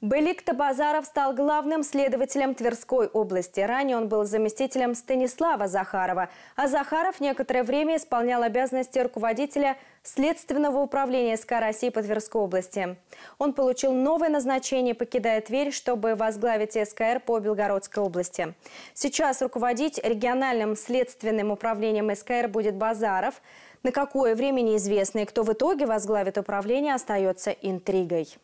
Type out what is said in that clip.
Белик Табазаров стал главным следователем Тверской области. Ранее он был заместителем Станислава Захарова. А Захаров некоторое время исполнял обязанности руководителя Следственного управления СК России по Тверской области. Он получил новое назначение, покидая Тверь, чтобы возглавить СКР по Белгородской области. Сейчас руководить региональным следственным управлением СКР будет Базаров. На какое время неизвестно и кто в итоге возглавит управление, остается интригой.